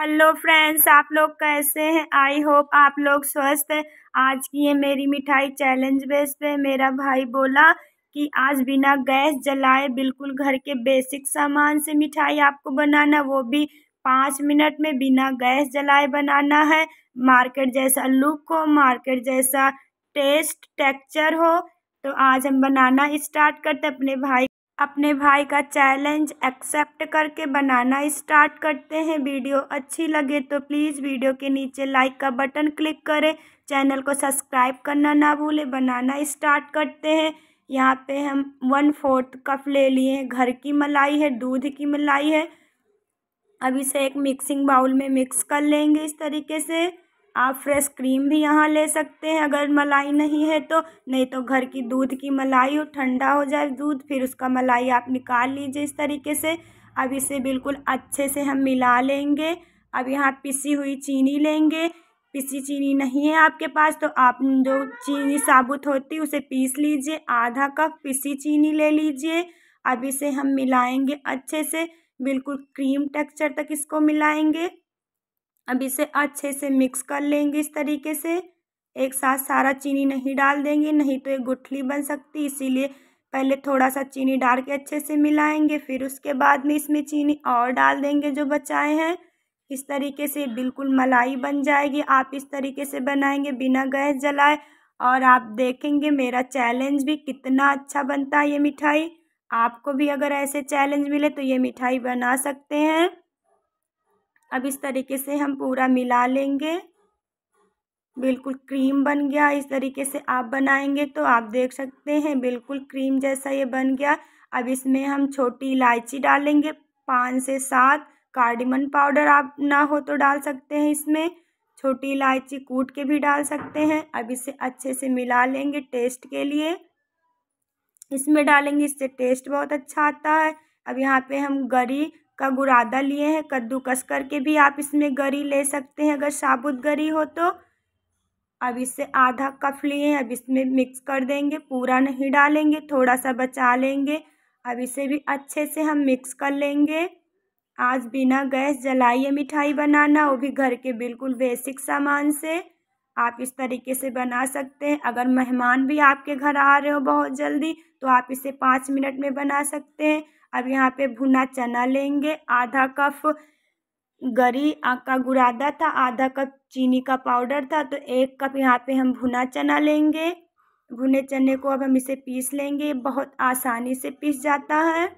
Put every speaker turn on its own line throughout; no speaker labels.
hello friends आप लोग कैसे हैं आई होप आप लोग स्वस्थ हैं आज की है मेरी मिठाई चैलेंज बेस पे मेरा भाई बोला कि आज बिना गैस जलाए बिल्कुल घर के बेसिक सामान से मिठाई आपको बनाना वो भी पाँच मिनट में बिना गैस जलाए बनाना है मार्केट जैसा लुक हो मार्केट जैसा टेस्ट टेक्चर हो तो आज हम बनाना स्टार्ट करते अपने भाई अपने भाई का चैलेंज एक्सेप्ट करके बनाना स्टार्ट करते हैं वीडियो अच्छी लगे तो प्लीज़ वीडियो के नीचे लाइक का बटन क्लिक करें चैनल को सब्सक्राइब करना ना भूलें बनाना स्टार्ट करते हैं यहाँ पे हम वन फोर्थ कप ले लिए हैं घर की मलाई है दूध की मलाई है अब इसे एक मिक्सिंग बाउल में मिक्स कर लेंगे इस तरीके से आप फ्रेश क्रीम भी यहाँ ले सकते हैं अगर मलाई नहीं है तो नहीं तो घर की दूध की मलाई हो ठंडा हो जाए दूध फिर उसका मलाई आप निकाल लीजिए इस तरीके से अब इसे बिल्कुल अच्छे से हम मिला लेंगे अब यहाँ पिसी हुई चीनी लेंगे पिसी चीनी नहीं है आपके पास तो आप जो चीनी साबुत होती उसे पीस लीजिए आधा कप पिसी चीनी ले लीजिए अब इसे हम मिलाएंगे अच्छे से बिल्कुल क्रीम टेक्सचर तक इसको मिलाएंगे अब इसे अच्छे से मिक्स कर लेंगे इस तरीके से एक साथ सारा चीनी नहीं डाल देंगे नहीं तो एक गुठली बन सकती इसीलिए पहले थोड़ा सा चीनी डाल के अच्छे से मिलाएंगे फिर उसके बाद में इसमें चीनी और डाल देंगे जो बचाए हैं इस तरीके से बिल्कुल मलाई बन जाएगी आप इस तरीके से बनाएंगे बिना गैस जलाए और आप देखेंगे मेरा चैलेंज भी कितना अच्छा बनता है ये मिठाई आपको भी अगर ऐसे चैलेंज मिले तो ये मिठाई बना सकते हैं अब इस तरीके से हम पूरा मिला लेंगे बिल्कुल क्रीम बन गया इस तरीके से आप बनाएंगे तो आप देख सकते हैं बिल्कुल क्रीम जैसा ये बन गया अब इसमें हम छोटी इलायची डालेंगे पाँच से सात कार्डिमन पाउडर आप ना हो तो डाल सकते हैं इसमें छोटी इलायची कूट के भी डाल सकते हैं अब इसे अच्छे से मिला लेंगे टेस्ट के लिए इसमें डालेंगे इससे टेस्ट बहुत अच्छा आता है अब यहाँ पे हम गरी का गुरादा लिए हैं कद्दूकस करके भी आप इसमें गरी ले सकते हैं अगर साबुत गरी हो तो अब इससे आधा कप लिए हैं अब इसमें मिक्स कर देंगे पूरा नहीं डालेंगे थोड़ा सा बचा लेंगे अब इसे भी अच्छे से हम मिक्स कर लेंगे आज बिना गैस जलाइए मिठाई बनाना वो भी घर के बिल्कुल बेसिक सामान से आप इस तरीके से बना सकते हैं अगर मेहमान भी आपके घर आ रहे हो बहुत जल्दी तो आप इसे पाँच मिनट में बना सकते हैं अब यहाँ पे भुना चना लेंगे आधा कप गरी का गुरादा था आधा कप चीनी का पाउडर था तो एक कप यहाँ पे हम भुना चना लेंगे भुने चने को अब हम इसे पीस लेंगे बहुत आसानी से पीस जाता है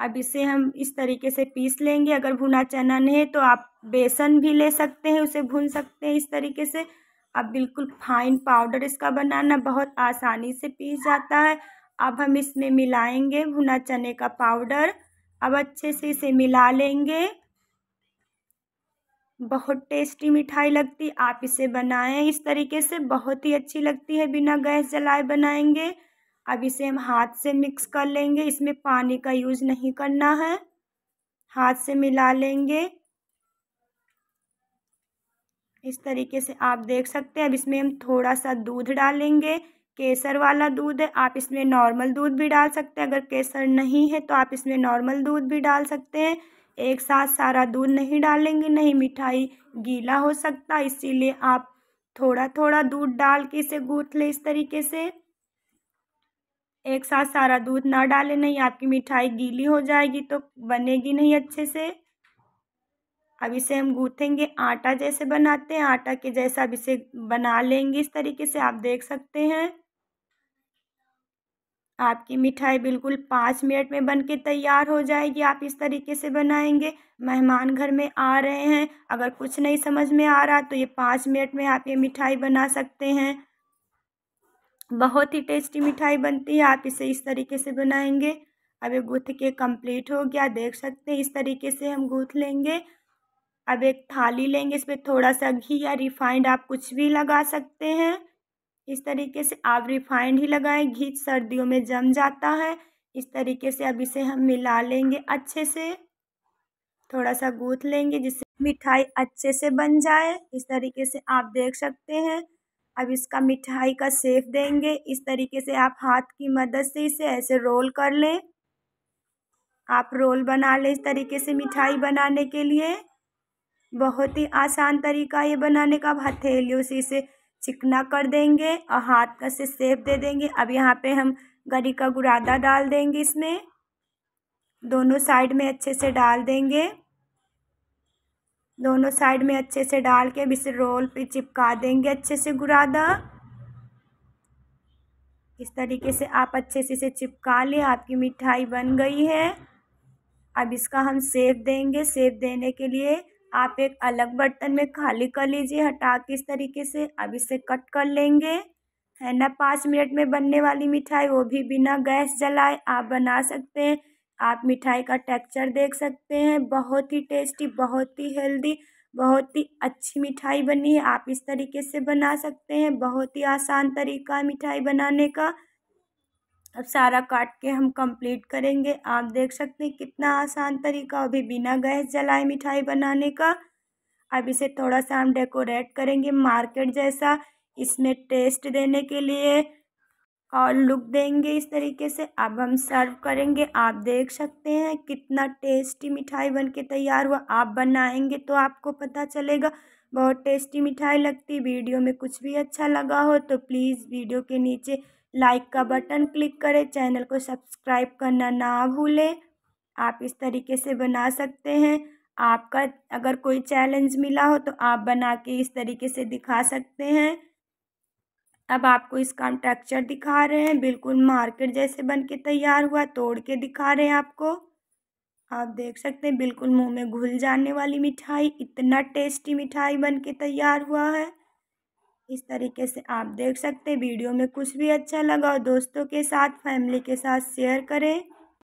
अब इसे हम इस तरीके से पीस लेंगे अगर भुना चना नहीं है तो आप बेसन भी ले सकते हैं उसे भून सकते हैं इस तरीके से अब बिल्कुल फाइन पाउडर इसका बनाना बहुत आसानी से पीस जाता है अब हम इसमें मिलाएंगे भुना चने का पाउडर अब अच्छे से इसे मिला लेंगे बहुत टेस्टी मिठाई लगती आप इसे बनाएं इस तरीके से बहुत ही अच्छी लगती है बिना गैस जलाए बनाएंगे अब इसे हम हाथ से मिक्स कर लेंगे इसमें पानी का यूज़ नहीं करना है हाथ से मिला लेंगे इस तरीके से आप देख सकते हैं अब इसमें हम थोड़ा सा दूध डालेंगे केसर वाला दूध है आप इसमें नॉर्मल दूध भी डाल सकते हैं अगर केसर नहीं है तो आप इसमें नॉर्मल दूध भी डाल सकते हैं एक साथ सारा दूध नहीं डालेंगे नहीं मिठाई गीला हो सकता इसीलिए आप थोड़ा थोड़ा दूध डाल के इसे गूँथ लें इस तरीके से एक साथ सारा दूध ना डालें नहीं आपकी मिठाई गीली हो जाएगी तो बनेगी नहीं अच्छे से अब इसे हम गूँथेंगे आटा जैसे बनाते हैं आटा के जैसा अब इसे बना लेंगे इस तरीके से आप देख सकते हैं आपकी मिठाई बिल्कुल पाँच मिनट में बन के तैयार हो जाएगी आप इस तरीके से बनाएंगे मेहमान घर में आ रहे हैं अगर कुछ नहीं समझ में आ रहा तो ये पाँच मिनट में आप ये मिठाई बना सकते हैं बहुत ही टेस्टी मिठाई बनती है आप इसे इस तरीके से बनाएंगे अब ये गूँथ के कंप्लीट हो गया देख सकते हैं इस तरीके से हम गूँथ लेंगे अब एक थाली लेंगे इसमें थोड़ा सा घी या रिफाइंड आप कुछ भी लगा सकते हैं इस तरीके से आप रिफाइंड ही लगाएं घी सर्दियों में जम जाता है इस तरीके से अब इसे हम मिला लेंगे अच्छे से थोड़ा सा गूथ लेंगे जिससे मिठाई अच्छे से बन जाए इस तरीके से आप देख सकते हैं अब इसका मिठाई का सेफ देंगे इस तरीके से आप हाथ की मदद से इसे ऐसे रोल कर लें आप रोल बना लें इस तरीके से मिठाई बनाने के लिए बहुत ही आसान तरीका ये बनाने का आप हथेलियों से इसे चिकना कर देंगे और हाथ का से सेप दे देंगे अब यहाँ पे हम गरी का गुरादा डाल देंगे इसमें दोनों साइड में अच्छे से डाल देंगे दोनों साइड में अच्छे से डाल के अब इसे रोल पे चिपका देंगे अच्छे से गुरादा इस तरीके से आप अच्छे से इसे चिपका लें आपकी मिठाई बन गई है अब इसका हम सेब देंगे सेब देने के लिए आप एक अलग बर्तन में खाली कर लीजिए हटा के इस तरीके से अब इसे कट कर लेंगे है ना पाँच मिनट में बनने वाली मिठाई वो भी बिना गैस जलाए आप बना सकते हैं आप मिठाई का टेक्सचर देख सकते हैं बहुत ही टेस्टी बहुत ही हेल्दी बहुत ही अच्छी मिठाई बनी है आप इस तरीके से बना सकते हैं बहुत ही आसान तरीका है मिठाई बनाने का अब सारा काट के हम कंप्लीट करेंगे आप देख सकते हैं कितना आसान तरीका अभी बिना गैस जलाए मिठाई बनाने का अब इसे थोड़ा सा हम डेकोरेट करेंगे मार्केट जैसा इसमें टेस्ट देने के लिए और लुक देंगे इस तरीके से अब हम सर्व करेंगे आप देख सकते हैं कितना टेस्टी मिठाई बनके तैयार हुआ आप बनाएंगे तो आपको पता चलेगा बहुत टेस्टी मिठाई लगती वीडियो में कुछ भी अच्छा लगा हो तो प्लीज़ वीडियो के नीचे लाइक का बटन क्लिक करें चैनल को सब्सक्राइब करना ना भूलें आप इस तरीके से बना सकते हैं आपका अगर कोई चैलेंज मिला हो तो आप बना के इस तरीके से दिखा सकते हैं अब आपको इसका हम टेक्स्चर दिखा रहे हैं बिल्कुल मार्केट जैसे बन के तैयार हुआ तोड़ के दिखा रहे हैं आपको आप देख सकते हैं बिल्कुल मुंह में घुल जाने वाली मिठाई इतना टेस्टी मिठाई बन के तैयार हुआ है इस तरीके से आप देख सकते वीडियो में कुछ भी अच्छा लगा हो दोस्तों के साथ फैमिली के साथ शेयर करें